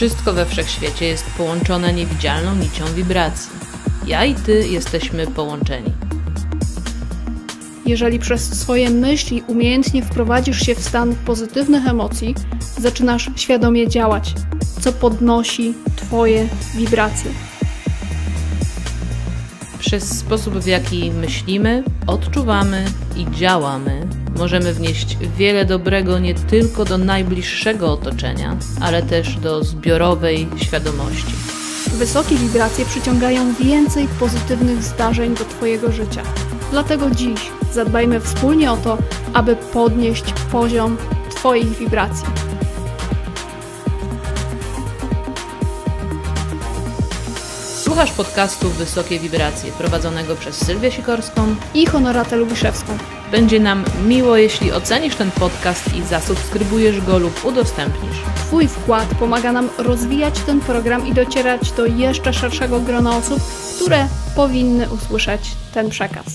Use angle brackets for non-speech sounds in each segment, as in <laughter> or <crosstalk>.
Wszystko we wszechświecie jest połączone niewidzialną nicią wibracji. Ja i ty jesteśmy połączeni. Jeżeli przez swoje myśli umiejętnie wprowadzisz się w stan pozytywnych emocji, zaczynasz świadomie działać, co podnosi Twoje wibracje. Przez sposób, w jaki myślimy, odczuwamy i działamy, Możemy wnieść wiele dobrego nie tylko do najbliższego otoczenia, ale też do zbiorowej świadomości. Wysokie wibracje przyciągają więcej pozytywnych zdarzeń do Twojego życia. Dlatego dziś zadbajmy wspólnie o to, aby podnieść poziom Twoich wibracji. Słuchasz podcastu Wysokie Wibracje, prowadzonego przez Sylwię Sikorską i Honoratę Lubiszewską. Będzie nam miło, jeśli ocenisz ten podcast i zasubskrybujesz go lub udostępnisz. Twój wkład pomaga nam rozwijać ten program i docierać do jeszcze szerszego grona osób, które powinny usłyszeć ten przekaz.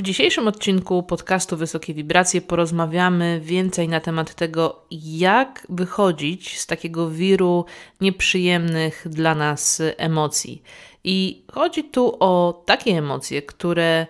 W dzisiejszym odcinku podcastu Wysokie Wibracje porozmawiamy więcej na temat tego, jak wychodzić z takiego wiru nieprzyjemnych dla nas emocji. I chodzi tu o takie emocje, które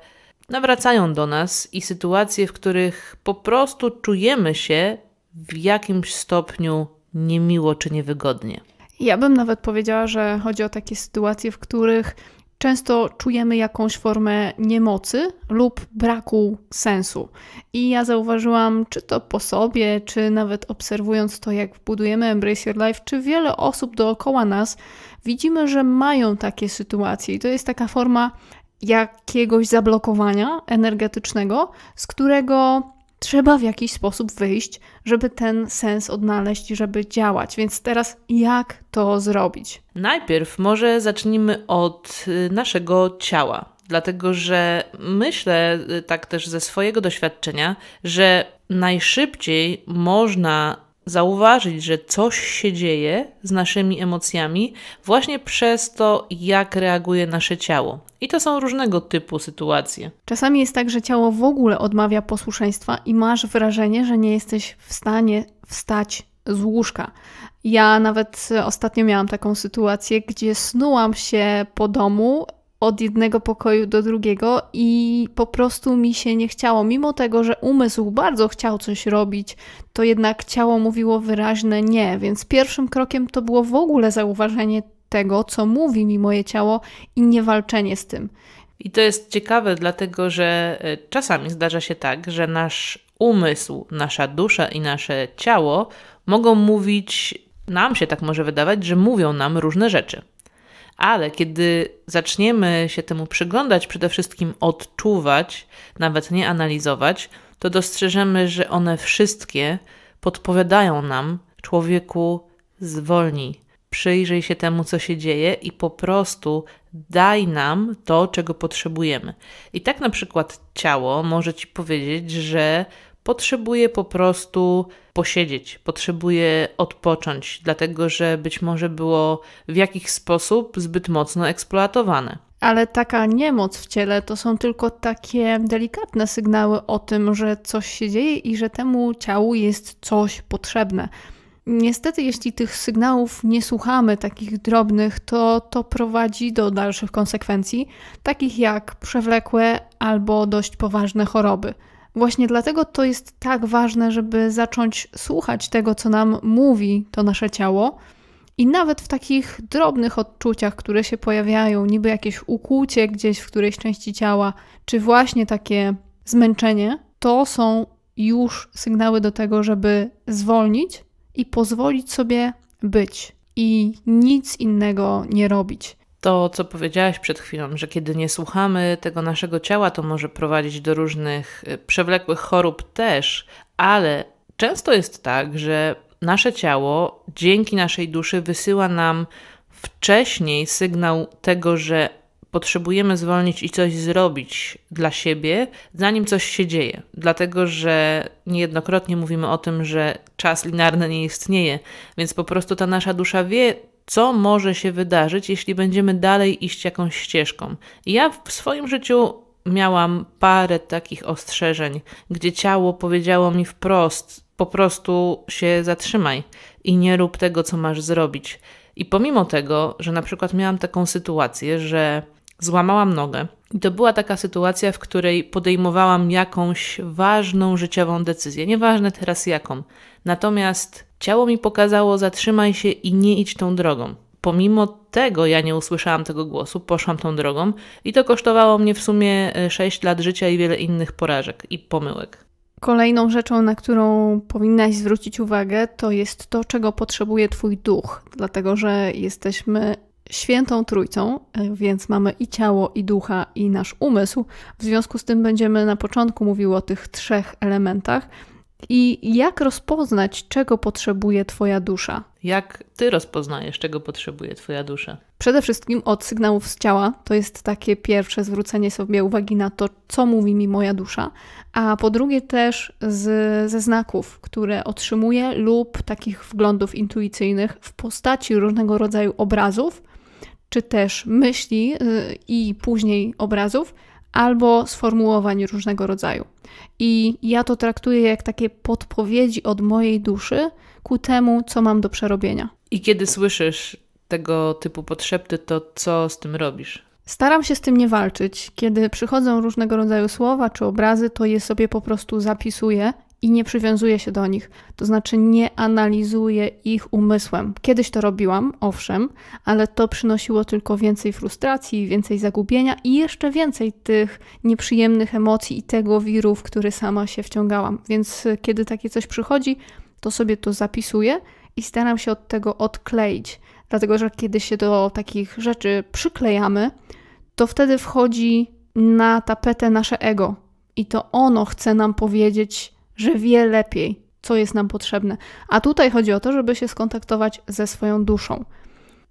nawracają do nas i sytuacje, w których po prostu czujemy się w jakimś stopniu niemiło czy niewygodnie. Ja bym nawet powiedziała, że chodzi o takie sytuacje, w których często czujemy jakąś formę niemocy lub braku sensu. I ja zauważyłam, czy to po sobie, czy nawet obserwując to, jak budujemy Embrace Your Life, czy wiele osób dookoła nas, widzimy, że mają takie sytuacje. I to jest taka forma jakiegoś zablokowania energetycznego, z którego trzeba w jakiś sposób wyjść, żeby ten sens odnaleźć i żeby działać. Więc teraz jak to zrobić? Najpierw może zacznijmy od y, naszego ciała. Dlatego, że myślę y, tak też ze swojego doświadczenia, że najszybciej można zauważyć, że coś się dzieje z naszymi emocjami właśnie przez to, jak reaguje nasze ciało. I to są różnego typu sytuacje. Czasami jest tak, że ciało w ogóle odmawia posłuszeństwa i masz wrażenie, że nie jesteś w stanie wstać z łóżka. Ja nawet ostatnio miałam taką sytuację, gdzie snułam się po domu od jednego pokoju do drugiego i po prostu mi się nie chciało. Mimo tego, że umysł bardzo chciał coś robić, to jednak ciało mówiło wyraźne nie, więc pierwszym krokiem to było w ogóle zauważenie tego, co mówi mi moje ciało i nie walczenie z tym. I to jest ciekawe, dlatego że e, czasami zdarza się tak, że nasz umysł, nasza dusza i nasze ciało mogą mówić, nam się tak może wydawać, że mówią nam różne rzeczy. Ale kiedy zaczniemy się temu przyglądać, przede wszystkim odczuwać, nawet nie analizować, to dostrzeżemy, że one wszystkie podpowiadają nam, człowieku, zwolnij, przyjrzyj się temu, co się dzieje i po prostu daj nam to, czego potrzebujemy. I tak na przykład ciało może ci powiedzieć, że potrzebuje po prostu posiedzieć, potrzebuje odpocząć, dlatego że być może było w jakiś sposób zbyt mocno eksploatowane. Ale taka niemoc w ciele to są tylko takie delikatne sygnały o tym, że coś się dzieje i że temu ciału jest coś potrzebne. Niestety, jeśli tych sygnałów nie słuchamy, takich drobnych, to to prowadzi do dalszych konsekwencji, takich jak przewlekłe albo dość poważne choroby. Właśnie dlatego to jest tak ważne, żeby zacząć słuchać tego, co nam mówi to nasze ciało. I nawet w takich drobnych odczuciach, które się pojawiają, niby jakieś ukłucie gdzieś w którejś części ciała, czy właśnie takie zmęczenie, to są już sygnały do tego, żeby zwolnić i pozwolić sobie być i nic innego nie robić to, co powiedziałaś przed chwilą, że kiedy nie słuchamy tego naszego ciała, to może prowadzić do różnych y, przewlekłych chorób też, ale często jest tak, że nasze ciało dzięki naszej duszy wysyła nam wcześniej sygnał tego, że potrzebujemy zwolnić i coś zrobić dla siebie, zanim coś się dzieje. Dlatego, że niejednokrotnie mówimy o tym, że czas linarny nie istnieje, więc po prostu ta nasza dusza wie, co może się wydarzyć, jeśli będziemy dalej iść jakąś ścieżką. Ja w swoim życiu miałam parę takich ostrzeżeń, gdzie ciało powiedziało mi wprost: po prostu się zatrzymaj i nie rób tego, co masz zrobić. I pomimo tego, że na przykład miałam taką sytuację, że złamałam nogę, i to była taka sytuacja, w której podejmowałam jakąś ważną życiową decyzję, nieważne teraz jaką. Natomiast Ciało mi pokazało: zatrzymaj się i nie idź tą drogą. Pomimo tego ja nie usłyszałam tego głosu, poszłam tą drogą i to kosztowało mnie w sumie 6 e, lat życia i wiele innych porażek i pomyłek. Kolejną rzeczą, na którą powinnaś zwrócić uwagę, to jest to, czego potrzebuje Twój duch, dlatego że jesteśmy świętą trójcą, e, więc mamy i ciało, i ducha, i nasz umysł. W związku z tym będziemy na początku mówiły o tych trzech elementach, i jak rozpoznać, czego potrzebuje Twoja dusza? Jak Ty rozpoznajesz, czego potrzebuje Twoja dusza? Przede wszystkim od sygnałów z ciała. To jest takie pierwsze zwrócenie sobie uwagi na to, co mówi mi moja dusza. A po drugie też z, ze znaków, które otrzymuję lub takich wglądów intuicyjnych w postaci różnego rodzaju obrazów, czy też myśli y, i później obrazów, albo sformułowań różnego rodzaju. I ja to traktuję jak takie podpowiedzi od mojej duszy ku temu, co mam do przerobienia. I kiedy słyszysz tego typu potrzeby, to co z tym robisz? Staram się z tym nie walczyć. Kiedy przychodzą różnego rodzaju słowa czy obrazy, to je sobie po prostu zapisuję i nie przywiązuje się do nich, to znaczy nie analizuje ich umysłem. Kiedyś to robiłam, owszem, ale to przynosiło tylko więcej frustracji, więcej zagubienia i jeszcze więcej tych nieprzyjemnych emocji i tego wiru, w który sama się wciągałam. Więc kiedy takie coś przychodzi, to sobie to zapisuję i staram się od tego odkleić. Dlatego, że kiedy się do takich rzeczy przyklejamy, to wtedy wchodzi na tapetę nasze ego. I to ono chce nam powiedzieć, że wie lepiej, co jest nam potrzebne. A tutaj chodzi o to, żeby się skontaktować ze swoją duszą.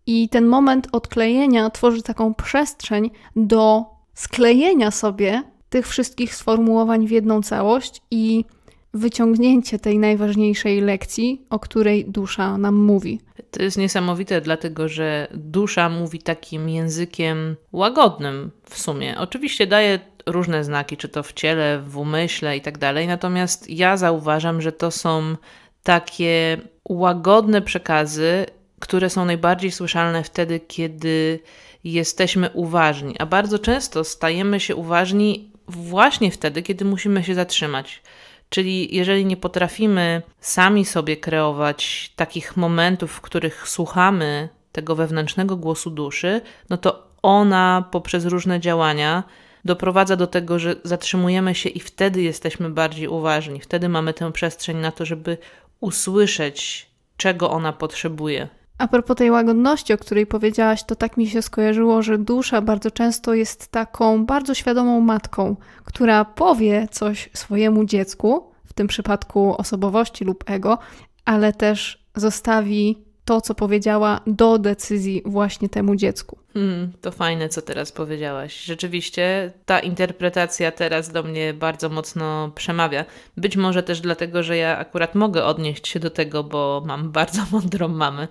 I ten moment odklejenia tworzy taką przestrzeń do sklejenia sobie tych wszystkich sformułowań w jedną całość i wyciągnięcie tej najważniejszej lekcji, o której dusza nam mówi. To jest niesamowite, dlatego że dusza mówi takim językiem łagodnym w sumie. Oczywiście daje różne znaki, czy to w ciele, w umyśle i tak dalej. Natomiast ja zauważam, że to są takie łagodne przekazy, które są najbardziej słyszalne wtedy, kiedy jesteśmy uważni. A bardzo często stajemy się uważni właśnie wtedy, kiedy musimy się zatrzymać. Czyli jeżeli nie potrafimy sami sobie kreować takich momentów, w których słuchamy tego wewnętrznego głosu duszy, no to ona poprzez różne działania doprowadza do tego, że zatrzymujemy się i wtedy jesteśmy bardziej uważni, wtedy mamy tę przestrzeń na to, żeby usłyszeć, czego ona potrzebuje. A propos tej łagodności, o której powiedziałaś, to tak mi się skojarzyło, że dusza bardzo często jest taką bardzo świadomą matką, która powie coś swojemu dziecku, w tym przypadku osobowości lub ego, ale też zostawi to, co powiedziała, do decyzji właśnie temu dziecku. Hmm, to fajne, co teraz powiedziałaś. Rzeczywiście ta interpretacja teraz do mnie bardzo mocno przemawia. Być może też dlatego, że ja akurat mogę odnieść się do tego, bo mam <laughs> bardzo mądrą mamę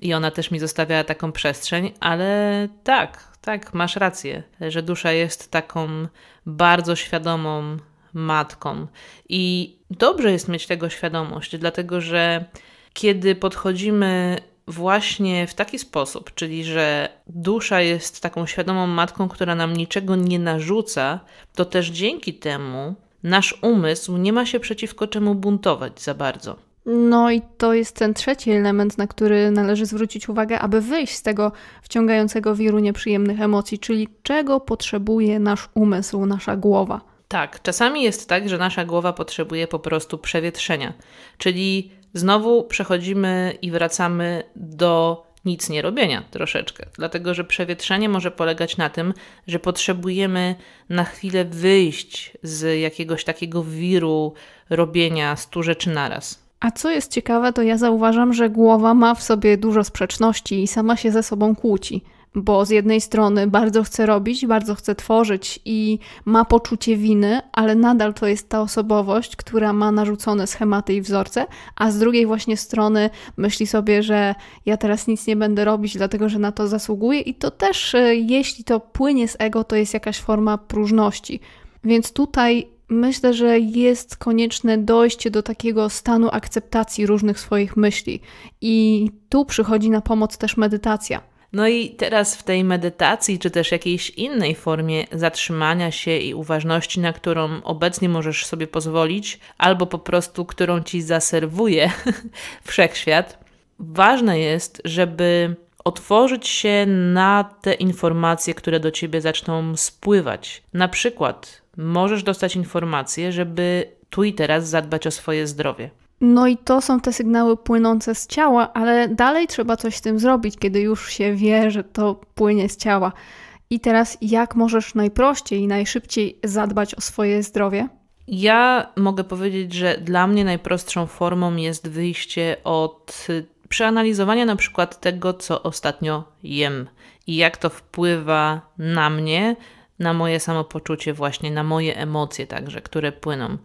i ona też mi zostawiała taką przestrzeń, ale tak, tak, masz rację, że dusza jest taką bardzo świadomą matką. I dobrze jest mieć tego świadomość, dlatego że kiedy podchodzimy właśnie w taki sposób, czyli że dusza jest taką świadomą matką, która nam niczego nie narzuca, to też dzięki temu nasz umysł nie ma się przeciwko czemu buntować za bardzo. No i to jest ten trzeci element, na który należy zwrócić uwagę, aby wyjść z tego wciągającego wiru nieprzyjemnych emocji, czyli czego potrzebuje nasz umysł, nasza głowa. Tak, czasami jest tak, że nasza głowa potrzebuje po prostu przewietrzenia, czyli znowu przechodzimy i wracamy do nic nie robienia troszeczkę, dlatego że przewietrzenie może polegać na tym, że potrzebujemy na chwilę wyjść z jakiegoś takiego wiru robienia stu rzeczy naraz. A co jest ciekawe, to ja zauważam, że głowa ma w sobie dużo sprzeczności i sama się ze sobą kłóci bo z jednej strony bardzo chce robić, bardzo chce tworzyć i ma poczucie winy, ale nadal to jest ta osobowość, która ma narzucone schematy i wzorce, a z drugiej właśnie strony myśli sobie, że ja teraz nic nie będę robić, dlatego że na to zasługuję i to też, e, jeśli to płynie z ego, to jest jakaś forma próżności. Więc tutaj myślę, że jest konieczne dojście do takiego stanu akceptacji różnych swoich myśli. I tu przychodzi na pomoc też medytacja. No i teraz w tej medytacji, czy też jakiejś innej formie zatrzymania się i uważności, na którą obecnie możesz sobie pozwolić, albo po prostu którą ci zaserwuje <laughs> wszechświat, ważne jest, żeby otworzyć się na te informacje, które do ciebie zaczną spływać. Na przykład możesz dostać informację, żeby tu i teraz zadbać o swoje zdrowie. No i to są te sygnały płynące z ciała, ale dalej trzeba coś z tym zrobić, kiedy już się wie, że to płynie z ciała. I teraz jak możesz najprościej i najszybciej zadbać o swoje zdrowie? Ja mogę powiedzieć, że dla mnie najprostszą formą jest wyjście od y, przeanalizowania na przykład tego, co ostatnio jem i jak to wpływa na mnie, na moje samopoczucie, właśnie na moje emocje także, które płyną.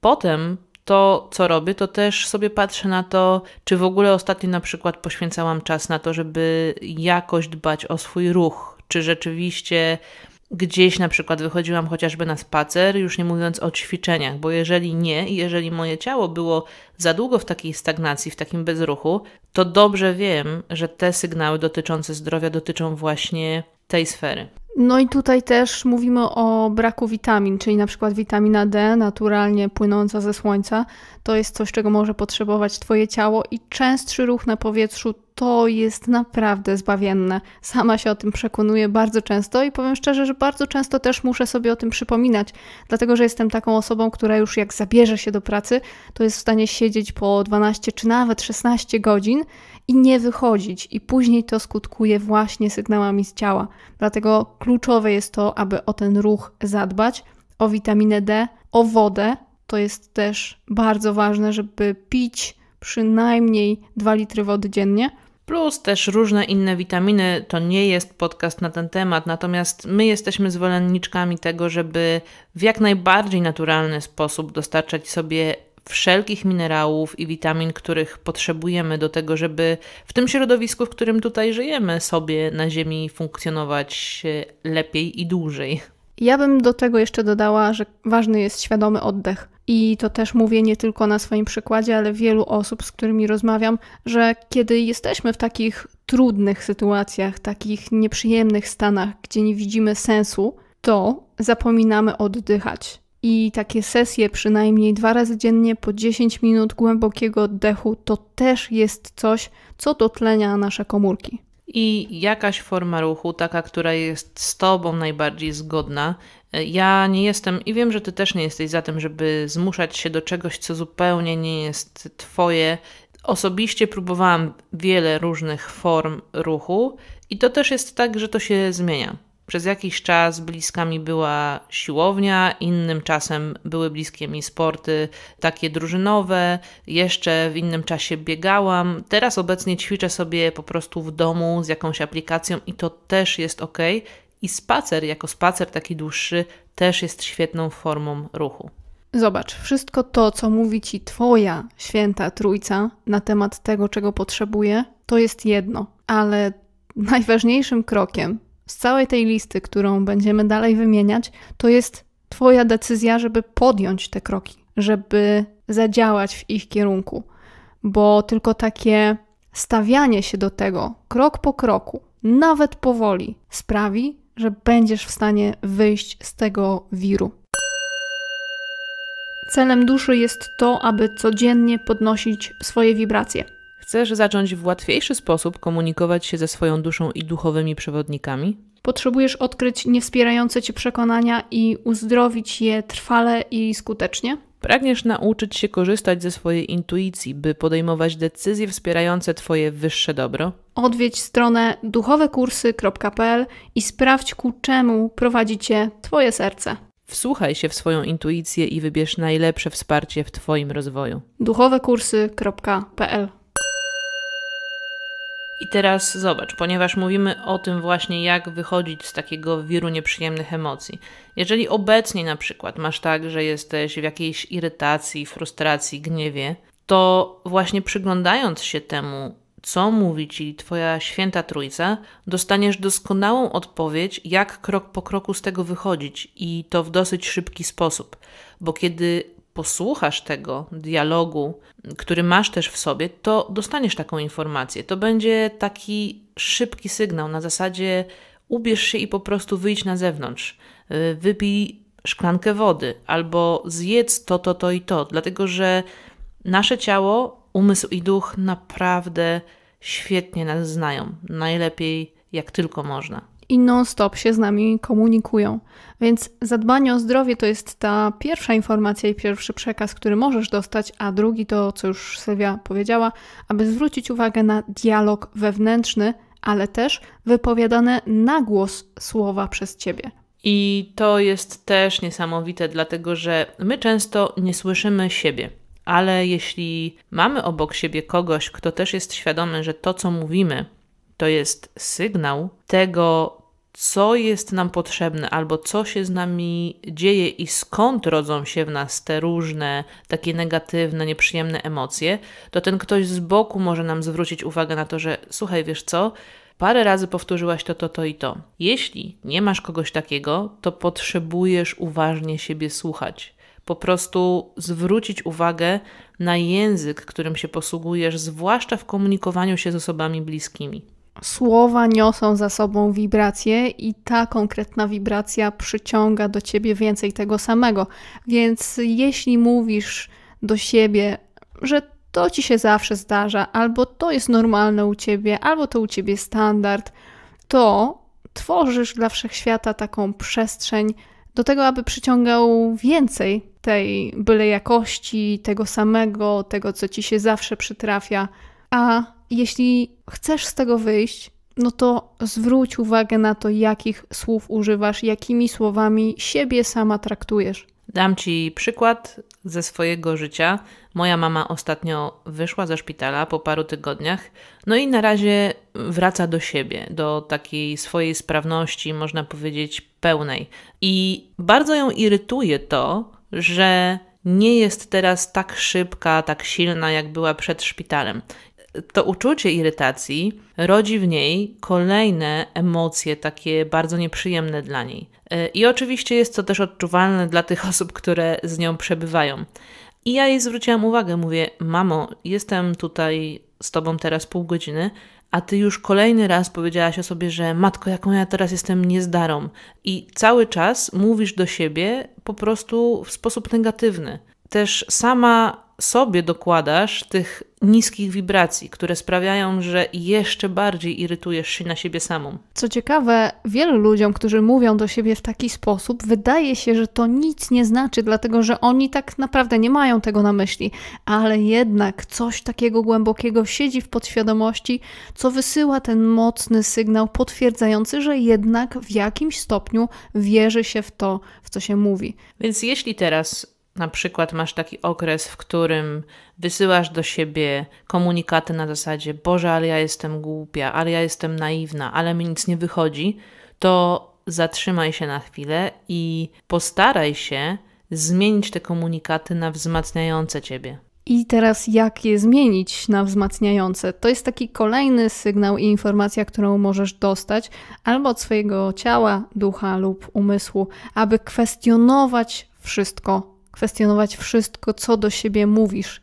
Potem to, co robię, to też sobie patrzę na to, czy w ogóle ostatnio na przykład poświęcałam czas na to, żeby jakoś dbać o swój ruch, czy rzeczywiście gdzieś na przykład wychodziłam chociażby na spacer, już nie mówiąc o ćwiczeniach, bo jeżeli nie i jeżeli moje ciało było za długo w takiej stagnacji, w takim bezruchu, to dobrze wiem, że te sygnały dotyczące zdrowia dotyczą właśnie tej sfery. No i tutaj też mówimy o braku witamin, czyli na przykład witamina D, naturalnie płynąca ze słońca. To jest coś, czego może potrzebować Twoje ciało i częstszy ruch na powietrzu to jest naprawdę zbawienne. Sama się o tym przekonuję bardzo często i powiem szczerze, że bardzo często też muszę sobie o tym przypominać, dlatego że jestem taką osobą, która już jak zabierze się do pracy, to jest w stanie siedzieć po 12 czy nawet 16 godzin i nie wychodzić, i później to skutkuje właśnie sygnałami z ciała. Dlatego kluczowe jest to, aby o ten ruch zadbać, o witaminę D, o wodę. To jest też bardzo ważne, żeby pić przynajmniej 2 litry wody dziennie plus też różne inne witaminy. To nie jest podcast na ten temat, natomiast my jesteśmy zwolenniczkami tego, żeby w jak najbardziej naturalny sposób dostarczać sobie wszelkich minerałów i witamin, których potrzebujemy do tego, żeby w tym środowisku, w którym tutaj żyjemy, sobie na Ziemi funkcjonować e, lepiej i dłużej. Ja bym do tego jeszcze dodała, że ważny jest świadomy oddech i to też mówię nie tylko na swoim przykładzie, ale wielu osób, z którymi rozmawiam, że kiedy jesteśmy w takich trudnych sytuacjach, takich nieprzyjemnych stanach, gdzie nie widzimy sensu, to zapominamy oddychać. I takie sesje, przynajmniej dwa razy dziennie po 10 minut głębokiego oddechu, to też jest coś, co dotlenia nasze komórki i jakaś forma ruchu, taka, która jest z Tobą najbardziej zgodna. Ja nie jestem i wiem, że Ty też nie jesteś za tym, żeby zmuszać się do czegoś, co zupełnie nie jest Twoje. Osobiście próbowałam wiele różnych form ruchu i to też jest tak, że to się zmienia. Przez jakiś czas bliska mi była siłownia, innym czasem były bliskie mi sporty takie drużynowe, jeszcze w innym czasie biegałam. Teraz obecnie ćwiczę sobie po prostu w domu z jakąś aplikacją i to też jest ok. I spacer, jako spacer taki dłuższy, też jest świetną formą ruchu. Zobacz, wszystko to, co mówi ci Twoja święta trójca na temat tego, czego potrzebuje, to jest jedno, ale najważniejszym krokiem z całej tej listy, którą będziemy dalej wymieniać, to jest Twoja decyzja, żeby podjąć te kroki, żeby zadziałać w ich kierunku, bo tylko takie stawianie się do tego krok po kroku, nawet powoli, sprawi, że będziesz w stanie wyjść z tego wiru. Celem duszy jest to, aby codziennie podnosić swoje wibracje. Chcesz zacząć w łatwiejszy sposób komunikować się ze swoją duszą i duchowymi przewodnikami? Potrzebujesz odkryć niewspierające cię przekonania i uzdrowić je trwale i skutecznie? Pragniesz nauczyć się korzystać ze swojej intuicji, by podejmować decyzje wspierające Twoje wyższe dobro? Odwiedź stronę duchowekursy.pl i sprawdź, ku czemu prowadzi Cię Twoje serce. Wsłuchaj się w swoją intuicję i wybierz najlepsze wsparcie w Twoim rozwoju. duchowekursy.pl i teraz zobacz, ponieważ mówimy o tym właśnie, jak wychodzić z takiego wiru nieprzyjemnych emocji. Jeżeli obecnie na przykład masz tak, że jesteś w jakiejś irytacji, frustracji, gniewie, to właśnie przyglądając się temu, co mówi ci Twoja święta trójca, dostaniesz doskonałą odpowiedź, jak krok po kroku z tego wychodzić i to w dosyć szybki sposób. Bo kiedy posłuchasz tego dialogu, który masz też w sobie, to dostaniesz taką informację. To będzie taki szybki sygnał na zasadzie ubierz się i po prostu wyjdź na zewnątrz. Wypij szklankę wody albo zjedz to, to, to i to, dlatego że nasze ciało, umysł i duch naprawdę świetnie nas znają. Najlepiej jak tylko można i non-stop się z nami komunikują. Więc zadbanie o zdrowie to jest ta pierwsza informacja i pierwszy przekaz, który możesz dostać, a drugi to, co już Sylwia powiedziała, aby zwrócić uwagę na dialog wewnętrzny, ale też wypowiadane na głos słowa przez ciebie. I to jest też niesamowite, dlatego że my często nie słyszymy siebie. Ale jeśli mamy obok siebie kogoś, kto też jest świadomy, że to, co mówimy, to jest sygnał tego, co jest nam potrzebne, albo co się z nami dzieje i skąd rodzą się w nas te różne takie negatywne, nieprzyjemne emocje, to ten ktoś z boku może nam zwrócić uwagę na to, że słuchaj, wiesz co, parę razy powtórzyłaś to, to, to i to. Jeśli nie masz kogoś takiego, to potrzebujesz uważnie siebie słuchać. Po prostu zwrócić uwagę na język, którym się posługujesz, zwłaszcza w komunikowaniu się z osobami bliskimi słowa niosą za sobą wibrację i ta konkretna wibracja przyciąga do ciebie więcej tego samego. Więc jeśli mówisz do siebie, że to ci się zawsze zdarza, albo to jest normalne u ciebie, albo to u ciebie standard, to tworzysz dla wszechświata taką przestrzeń do tego, aby przyciągał więcej tej byle jakości, tego samego, tego, co ci się zawsze przytrafia, a jeśli chcesz z tego wyjść, no to zwróć uwagę na to, jakich słów używasz, jakimi słowami siebie sama traktujesz. Dam ci przykład ze swojego życia. Moja mama ostatnio wyszła ze szpitala po paru tygodniach, no i na razie wraca do siebie, do takiej swojej sprawności, można powiedzieć, pełnej. I bardzo ją irytuje to, że nie jest teraz tak szybka, tak silna, jak była przed szpitalem to uczucie irytacji rodzi w niej kolejne emocje, takie bardzo nieprzyjemne dla niej. E, I oczywiście jest to też odczuwalne dla tych osób, które z nią przebywają. I ja jej zwróciłam uwagę, mówię: Mamo, jestem tutaj z tobą teraz pół godziny, a ty już kolejny raz powiedziałaś o sobie, że matko, jaką ja teraz jestem niezdarą. I cały czas mówisz do siebie po prostu w sposób negatywny. Też sama sobie dokładasz tych niskich wibracji, które sprawiają, że jeszcze bardziej irytujesz się na siebie samą. Co ciekawe, wielu ludziom, którzy mówią do siebie w taki sposób, wydaje się, że to nic nie znaczy, dlatego że oni tak naprawdę nie mają tego na myśli, ale jednak coś takiego głębokiego siedzi w podświadomości, co wysyła ten mocny sygnał potwierdzający, że jednak w jakimś stopniu wierzy się w to, w co się mówi. Więc jeśli teraz na przykład masz taki okres, w którym wysyłasz do siebie komunikaty na zasadzie: Boże, ale ja jestem głupia, ale ja jestem naiwna, ale mi nic nie wychodzi, to zatrzymaj się na chwilę i postaraj się zmienić te komunikaty na wzmacniające ciebie. I teraz jak je zmienić na wzmacniające? To jest taki kolejny sygnał i informacja, którą możesz dostać albo od swojego ciała, ducha lub umysłu, aby kwestionować wszystko kwestionować wszystko, co do siebie mówisz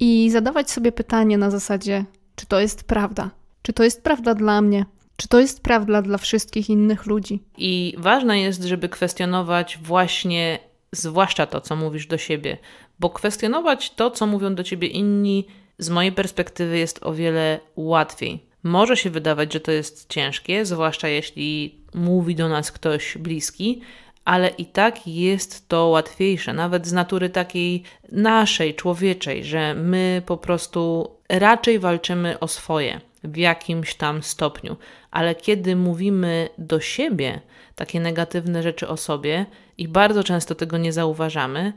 i zadawać sobie pytanie na zasadzie, czy to jest prawda? Czy to jest prawda dla mnie? Czy to jest prawda dla wszystkich innych ludzi? I ważne jest, żeby kwestionować właśnie, zwłaszcza to, co mówisz do siebie, bo kwestionować to, co mówią do ciebie inni, z mojej perspektywy jest o wiele łatwiej. Może się wydawać, że to jest ciężkie, zwłaszcza jeśli mówi do nas ktoś bliski, ale i tak jest to łatwiejsze, nawet z natury takiej naszej, człowieczej, że my po prostu raczej walczymy o swoje w jakimś tam stopniu. Ale kiedy mówimy do siebie takie negatywne rzeczy o sobie i bardzo często tego nie zauważamy,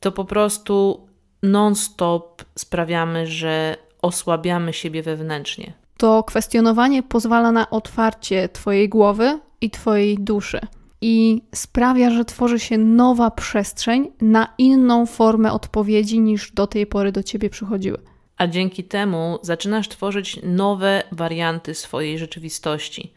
to po prostu non-stop sprawiamy, że osłabiamy siebie wewnętrznie. To kwestionowanie pozwala na otwarcie Twojej głowy i Twojej duszy i sprawia, że tworzy się nowa przestrzeń na inną formę odpowiedzi niż do tej pory do ciebie przychodziły. A dzięki temu zaczynasz tworzyć nowe warianty swojej rzeczywistości.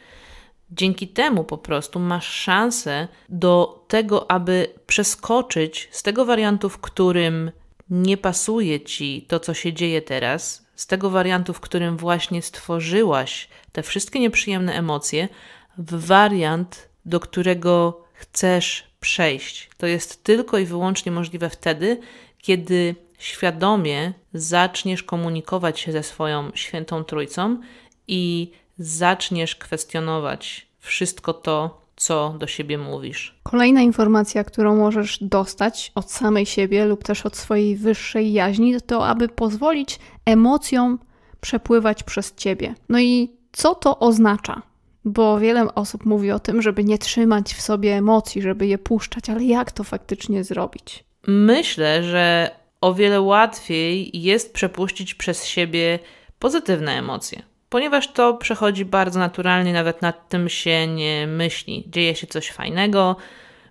Dzięki temu po prostu masz szansę do tego, aby przeskoczyć z tego wariantu, w którym nie pasuje ci to, co się dzieje teraz, z tego wariantu, w którym właśnie stworzyłaś te wszystkie nieprzyjemne emocje, w wariant do którego chcesz przejść. To jest tylko i wyłącznie możliwe wtedy, kiedy świadomie zaczniesz komunikować się ze swoją świętą trójcą i zaczniesz kwestionować wszystko to, co do siebie mówisz. Kolejna informacja, którą możesz dostać od samej siebie lub też od swojej wyższej jaźni, to aby pozwolić emocjom przepływać przez ciebie. No i co to oznacza? bo wiele osób mówi o tym, żeby nie trzymać w sobie emocji, żeby je puszczać, ale jak to faktycznie zrobić? Myślę, że o wiele łatwiej jest przepuścić przez siebie pozytywne emocje, ponieważ to przechodzi bardzo naturalnie, nawet nad tym się nie myśli. Dzieje się coś fajnego,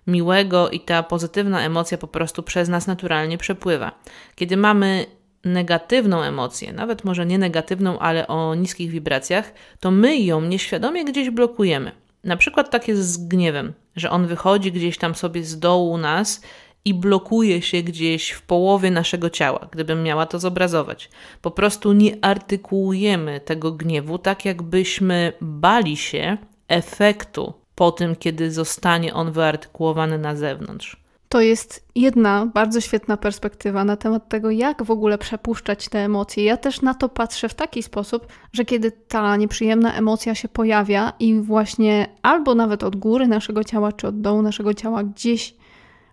miłego i ta pozytywna emocja po prostu przez nas naturalnie przepływa. Kiedy mamy negatywną emocję, nawet może nie negatywną, ale o niskich wibracjach, to my ją nieświadomie gdzieś blokujemy. Na przykład tak jest z gniewem, że on wychodzi gdzieś tam sobie z dołu nas i blokuje się gdzieś w połowie naszego ciała, gdybym miała to zobrazować. Po prostu nie artykułujemy tego gniewu tak, jakbyśmy bali się efektu po tym, kiedy zostanie on wyartykułowany na zewnątrz. To jest jedna bardzo świetna perspektywa na temat tego, jak w ogóle przepuszczać te emocje. Ja też na to patrzę w taki sposób, że kiedy ta nieprzyjemna emocja się pojawia i właśnie albo nawet od góry naszego ciała, czy od dołu naszego ciała gdzieś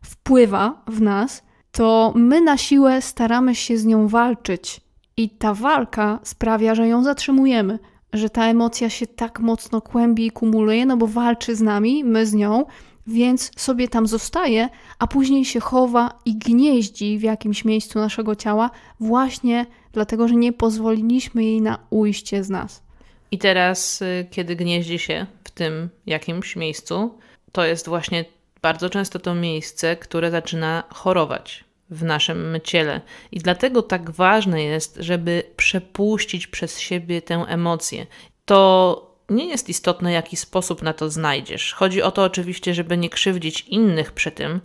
wpływa w nas, to my na siłę staramy się z nią walczyć. I ta walka sprawia, że ją zatrzymujemy, że ta emocja się tak mocno kłębi i kumuluje, no bo walczy z nami, my z nią, więc sobie tam zostaje, a później się chowa i gnieździ w jakimś miejscu naszego ciała, właśnie dlatego, że nie pozwoliliśmy jej na ujście z nas. I teraz, y, kiedy gnieździ się w tym jakimś miejscu, to jest właśnie bardzo często to miejsce, które zaczyna chorować w naszym ciele. I dlatego tak ważne jest, żeby przepuścić przez siebie tę emocję. To nie jest istotne, jaki sposób na to znajdziesz. Chodzi o to oczywiście, żeby nie krzywdzić innych przy tym,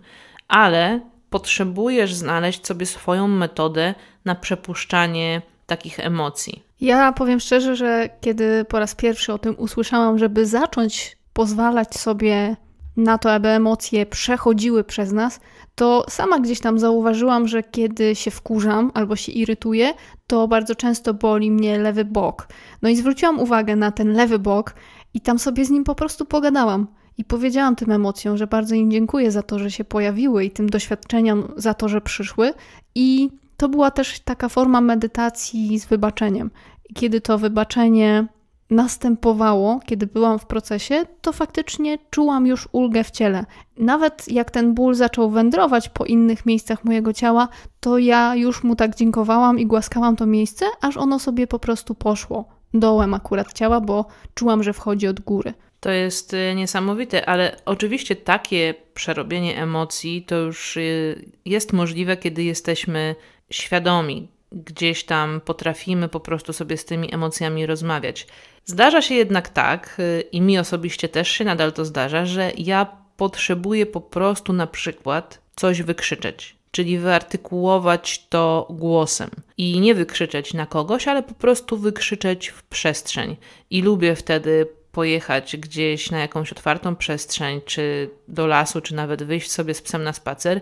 ale potrzebujesz znaleźć sobie swoją metodę na przepuszczanie takich emocji. Ja powiem szczerze, że kiedy po raz pierwszy o tym usłyszałam, żeby zacząć pozwalać sobie na to, aby emocje przechodziły przez nas, to sama gdzieś tam zauważyłam, że kiedy się wkurzam albo się irytuję, to bardzo często boli mnie lewy bok. No i zwróciłam uwagę na ten lewy bok i tam sobie z nim po prostu pogadałam. I powiedziałam tym emocjom, że bardzo im dziękuję za to, że się pojawiły i tym doświadczeniom za to, że przyszły. I to była też taka forma medytacji z wybaczeniem. kiedy to wybaczenie następowało, kiedy byłam w procesie, to faktycznie czułam już ulgę w ciele. Nawet jak ten ból zaczął wędrować po innych miejscach mojego ciała, to ja już mu tak dziękowałam i głaskałam to miejsce, aż ono sobie po prostu poszło. Dołem akurat ciała, bo czułam, że wchodzi od góry. To jest y, niesamowite, ale oczywiście takie przerobienie emocji to już y, jest możliwe, kiedy jesteśmy świadomi. Gdzieś tam potrafimy po prostu sobie z tymi emocjami rozmawiać. Zdarza się jednak tak, y, i mi osobiście też się nadal to zdarza, że ja potrzebuję po prostu na przykład coś wykrzyczeć czyli wyartykułować to głosem i nie wykrzyczeć na kogoś, ale po prostu wykrzyczeć w przestrzeń. I lubię wtedy pojechać gdzieś na jakąś otwartą przestrzeń, czy do lasu, czy nawet wyjść sobie z psem na spacer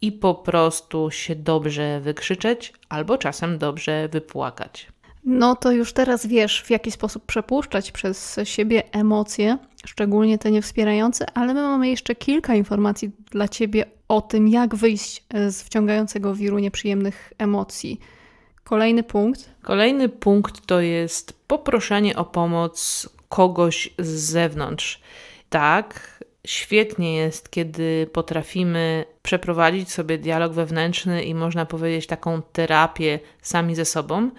i po prostu się dobrze wykrzyczeć albo czasem dobrze wypłakać no to już teraz wiesz, w jaki sposób przepuszczać przez siebie emocje, szczególnie te niewspierające, ale my mamy jeszcze kilka informacji dla Ciebie o tym, jak wyjść e, z wciągającego wiru nieprzyjemnych emocji. Kolejny punkt. Kolejny punkt to jest poproszenie o pomoc kogoś z zewnątrz. Tak, świetnie jest, kiedy potrafimy przeprowadzić sobie dialog wewnętrzny i można powiedzieć taką terapię sami ze sobą,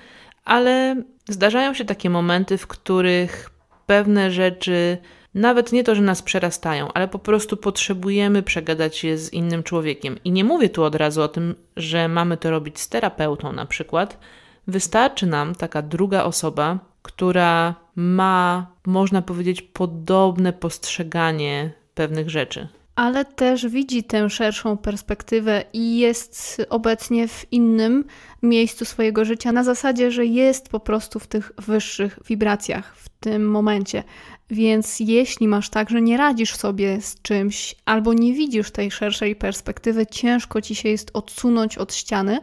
ale zdarzają się takie momenty, w których pewne rzeczy nawet nie to, że nas przerastają, ale po prostu potrzebujemy przegadać je z innym człowiekiem. I nie mówię tu od razu o tym, że mamy to robić z terapeutą na przykład. Wystarczy nam taka druga osoba, która ma, można powiedzieć, podobne postrzeganie pewnych rzeczy ale też widzi tę szerszą perspektywę i jest obecnie w innym miejscu swojego życia, na zasadzie, że jest po prostu w tych wyższych wibracjach w tym momencie. Więc jeśli masz tak, że nie radzisz sobie z czymś albo nie widzisz tej szerszej perspektywy, ciężko ci się jest odsunąć od ściany,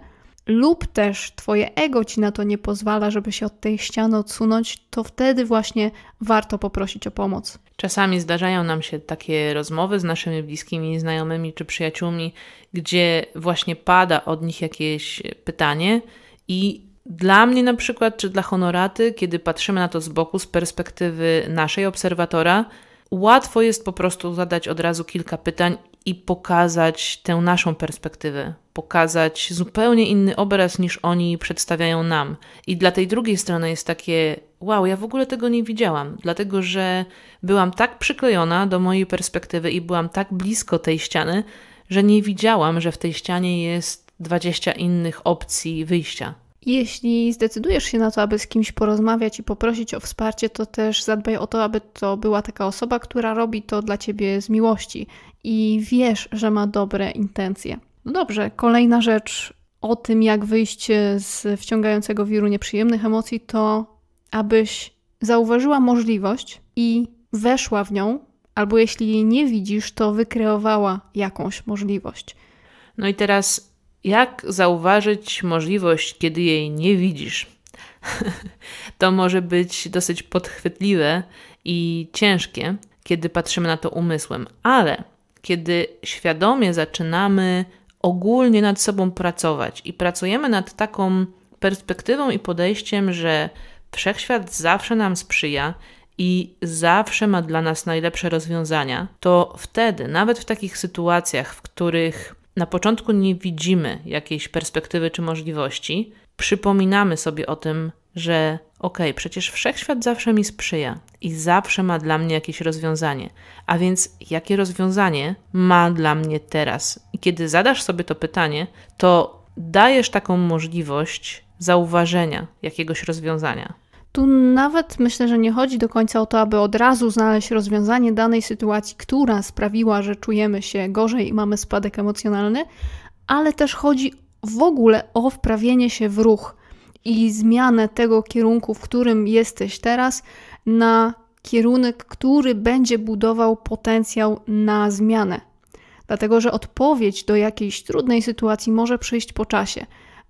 lub też twoje ego ci na to nie pozwala, żeby się od tej ściany odsunąć, to wtedy właśnie warto poprosić o pomoc. Czasami zdarzają nam się takie rozmowy z naszymi bliskimi, znajomymi czy przyjaciółmi, gdzie właśnie pada od nich jakieś pytanie i dla mnie na przykład, czy dla honoraty, kiedy patrzymy na to z boku, z perspektywy naszej obserwatora, łatwo jest po prostu zadać od razu kilka pytań i pokazać tę naszą perspektywę, pokazać zupełnie inny obraz niż oni przedstawiają nam. I dla tej drugiej strony jest takie: wow, ja w ogóle tego nie widziałam, dlatego że byłam tak przyklejona do mojej perspektywy i byłam tak blisko tej ściany, że nie widziałam, że w tej ścianie jest 20 innych opcji wyjścia. Jeśli zdecydujesz się na to, aby z kimś porozmawiać i poprosić o wsparcie, to też zadbaj o to, aby to była taka osoba, która robi to dla ciebie z miłości i wiesz, że ma dobre intencje. No dobrze, kolejna rzecz o tym, jak wyjść z wciągającego wiru nieprzyjemnych emocji, to abyś zauważyła możliwość i weszła w nią, albo jeśli jej nie widzisz, to wykreowała jakąś możliwość. No i teraz, jak zauważyć możliwość, kiedy jej nie widzisz? <laughs> to może być dosyć podchwytliwe i ciężkie, kiedy patrzymy na to umysłem, ale kiedy świadomie zaczynamy ogólnie nad sobą pracować i pracujemy nad taką perspektywą i podejściem, że wszechświat zawsze nam sprzyja i zawsze ma dla nas najlepsze rozwiązania, to wtedy, nawet w takich sytuacjach, w których na początku nie widzimy jakiejś perspektywy czy możliwości, przypominamy sobie o tym, że okej, okay, przecież wszechświat zawsze mi sprzyja i zawsze ma dla mnie jakieś rozwiązanie. A więc jakie rozwiązanie ma dla mnie teraz? I kiedy zadasz sobie to pytanie, to dajesz taką możliwość zauważenia jakiegoś rozwiązania. Tu nawet myślę, że nie chodzi do końca o to, aby od razu znaleźć rozwiązanie danej sytuacji, która sprawiła, że czujemy się gorzej i mamy spadek emocjonalny, ale też chodzi w ogóle o wprawienie się w ruch i zmianę tego kierunku, w którym jesteś teraz, na kierunek, który będzie budował potencjał na zmianę. Dlatego, że odpowiedź do jakiejś trudnej sytuacji może przyjść po czasie,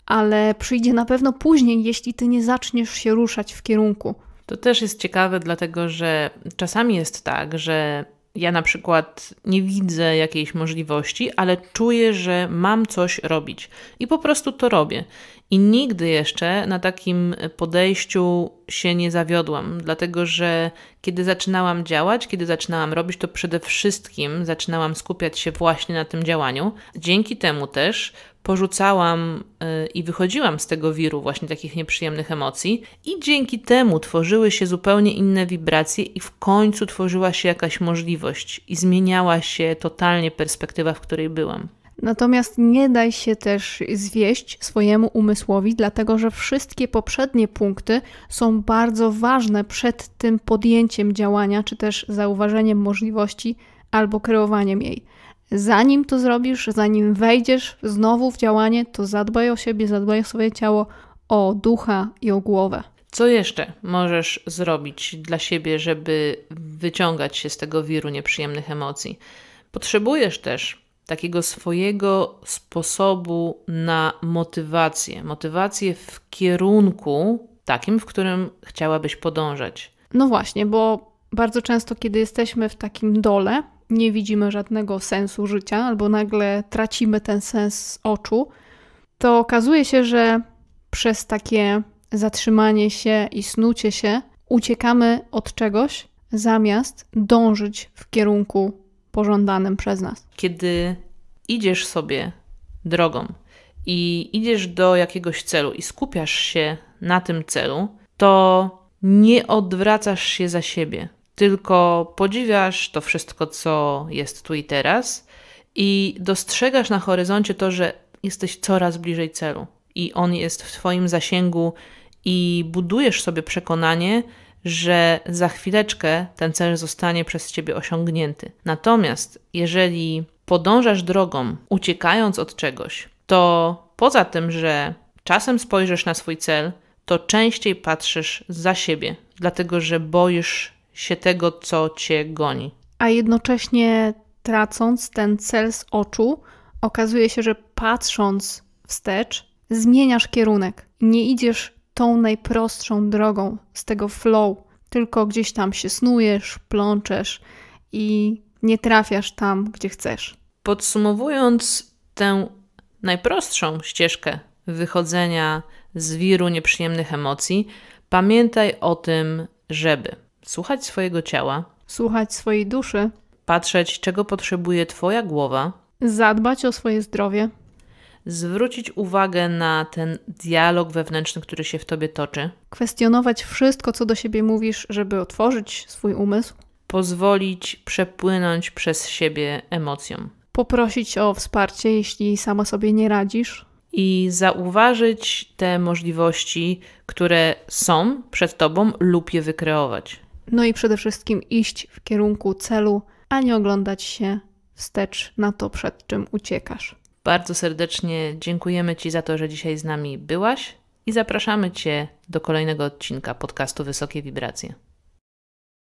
ale przyjdzie na pewno później, jeśli ty nie zaczniesz się ruszać w kierunku. To też jest ciekawe, dlatego że czasami jest tak, że ja na przykład nie widzę jakiejś możliwości, ale czuję, że mam coś robić i po prostu to robię. I nigdy jeszcze na takim podejściu się nie zawiodłam, dlatego że kiedy zaczynałam działać, kiedy zaczynałam robić, to przede wszystkim zaczynałam skupiać się właśnie na tym działaniu. Dzięki temu też porzucałam y, i wychodziłam z tego wiru właśnie takich nieprzyjemnych emocji, i dzięki temu tworzyły się zupełnie inne wibracje, i w końcu tworzyła się jakaś możliwość, i zmieniała się totalnie perspektywa, w której byłam. Natomiast nie daj się też zwieść swojemu umysłowi, dlatego że wszystkie poprzednie punkty są bardzo ważne przed tym podjęciem działania, czy też zauważeniem możliwości albo kreowaniem jej zanim to zrobisz, zanim wejdziesz znowu w działanie, to zadbaj o siebie, zadbaj o swoje ciało, o ducha i o głowę. Co jeszcze możesz zrobić dla siebie, żeby wyciągać się z tego wiru nieprzyjemnych emocji? Potrzebujesz też takiego swojego sposobu na motywację, motywację w kierunku takim, w którym chciałabyś podążać. No właśnie, bo bardzo często, kiedy jesteśmy w takim dole, nie widzimy żadnego sensu życia, albo nagle tracimy ten sens z oczu, to okazuje się, że przez takie zatrzymanie się i snucie się uciekamy od czegoś, zamiast dążyć w kierunku pożądanym przez nas. Kiedy idziesz sobie drogą i idziesz do jakiegoś celu i skupiasz się na tym celu, to nie odwracasz się za siebie tylko podziwiasz to wszystko, co jest tu i teraz i dostrzegasz na horyzoncie to, że jesteś coraz bliżej celu i on jest w Twoim zasięgu i budujesz sobie przekonanie, że za chwileczkę ten cel zostanie przez Ciebie osiągnięty. Natomiast jeżeli podążasz drogą, uciekając od czegoś, to poza tym, że czasem spojrzysz na swój cel, to częściej patrzysz za siebie, dlatego że boisz się tego, co cię goni. A jednocześnie tracąc ten cel z oczu, okazuje się, że patrząc wstecz, zmieniasz kierunek. Nie idziesz tą najprostszą drogą z tego flow, tylko gdzieś tam się snujesz, plączesz i nie trafiasz tam, gdzie chcesz. Podsumowując tę najprostszą ścieżkę wychodzenia z wiru nieprzyjemnych emocji, pamiętaj o tym, żeby słuchać swojego ciała, słuchać swojej duszy, patrzeć, czego potrzebuje Twoja głowa, zadbać o swoje zdrowie, zwrócić uwagę na ten dialog wewnętrzny, który się w Tobie toczy, kwestionować wszystko, co do siebie mówisz, żeby otworzyć swój umysł, pozwolić przepłynąć przez siebie emocjom, poprosić o wsparcie, jeśli sama sobie nie radzisz i zauważyć te możliwości, które są przed tobą, lub je wykreować. No i przede wszystkim iść w kierunku celu, a nie oglądać się wstecz na to, przed czym uciekasz. Bardzo serdecznie dziękujemy Ci za to, że dzisiaj z nami byłaś i zapraszamy Cię do kolejnego odcinka podcastu Wysokie Wibracje.